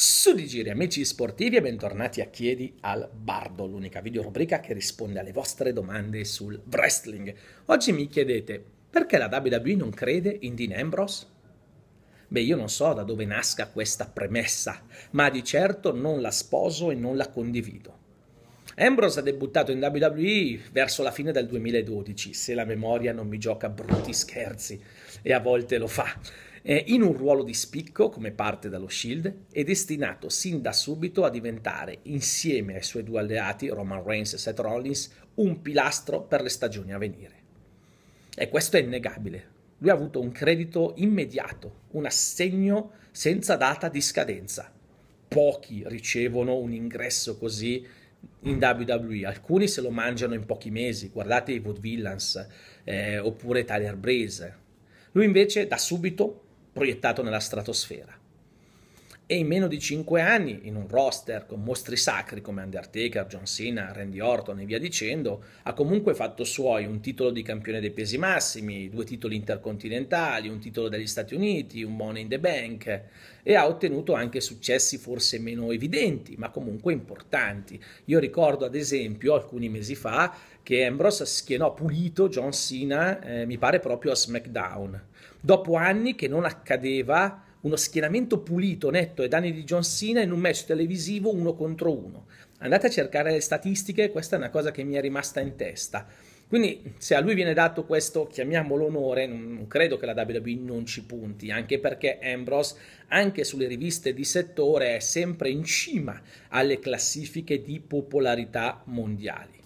Su di giri amici sportivi e bentornati a Chiedi al Bardo, l'unica videorubrica che risponde alle vostre domande sul wrestling. Oggi mi chiedete perché la WWE non crede in Dean Ambrose? Beh, io non so da dove nasca questa premessa, ma di certo non la sposo e non la condivido. Ambrose ha debuttato in WWE verso la fine del 2012, se la memoria non mi gioca brutti scherzi, e a volte lo fa. È in un ruolo di spicco come parte dallo Shield è destinato sin da subito a diventare, insieme ai suoi due alleati Roman Reigns e Seth Rollins, un pilastro per le stagioni a venire. E questo è innegabile. Lui ha avuto un credito immediato, un assegno senza data di scadenza. Pochi ricevono un ingresso così in WWE, alcuni se lo mangiano in pochi mesi, guardate i Wood Villains eh, oppure Tyler Breeze. Lui invece da subito proiettato nella stratosfera e in meno di 5 anni, in un roster con mostri sacri come Undertaker, John Cena, Randy Orton e via dicendo, ha comunque fatto suoi un titolo di campione dei pesi massimi, due titoli intercontinentali, un titolo degli Stati Uniti, un Money in the Bank e ha ottenuto anche successi forse meno evidenti, ma comunque importanti. Io ricordo ad esempio alcuni mesi fa che Ambrose schienò pulito John Cena, eh, mi pare proprio a SmackDown, dopo anni che non accadeva uno schieramento pulito, netto e danni di John Cena in un match televisivo uno contro uno. Andate a cercare le statistiche, questa è una cosa che mi è rimasta in testa. Quindi se a lui viene dato questo, chiamiamolo onore, non credo che la WWE non ci punti, anche perché Ambrose anche sulle riviste di settore è sempre in cima alle classifiche di popolarità mondiali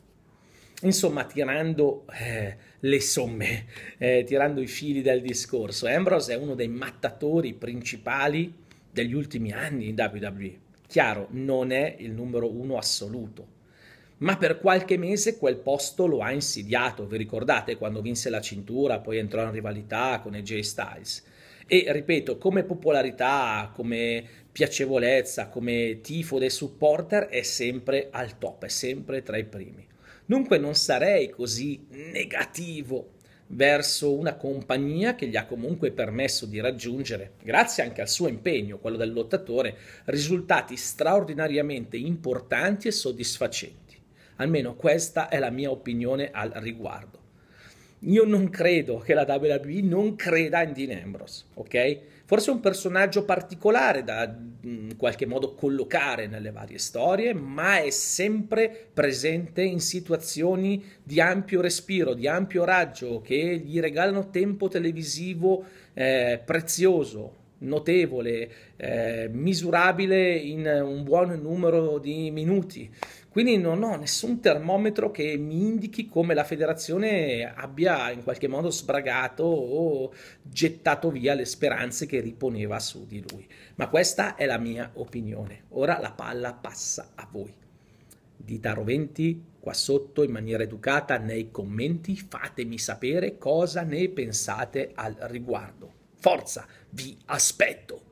insomma, tirando eh, le somme, eh, tirando i fili del discorso, Ambrose è uno dei mattatori principali degli ultimi anni in WWE. Chiaro, non è il numero uno assoluto, ma per qualche mese quel posto lo ha insidiato. Vi ricordate quando vinse la cintura, poi entrò in rivalità con AJ Styles? E ripeto, come popolarità, come piacevolezza, come tifo dei supporter è sempre al top, è sempre tra i primi. Dunque non sarei così negativo verso una compagnia che gli ha comunque permesso di raggiungere, grazie anche al suo impegno, quello del lottatore, risultati straordinariamente importanti e soddisfacenti. Almeno questa è la mia opinione al riguardo. Io non credo che la WWE non creda in Dean Ambrose, ok? Forse un personaggio particolare da mm, in qualche modo collocare nelle varie storie, ma è sempre presente in situazioni di ampio respiro, di ampio raggio, che gli regalano tempo televisivo eh, prezioso, notevole, eh, misurabile in un buon numero di minuti. Quindi non ho nessun termometro che mi indichi come la federazione abbia in qualche modo sbragato o gettato via le speranze che riponeva su di lui. Ma questa è la mia opinione. Ora la palla passa a voi. Dita Roventi qua sotto in maniera educata nei commenti, fatemi sapere cosa ne pensate al riguardo. Forza, vi aspetto!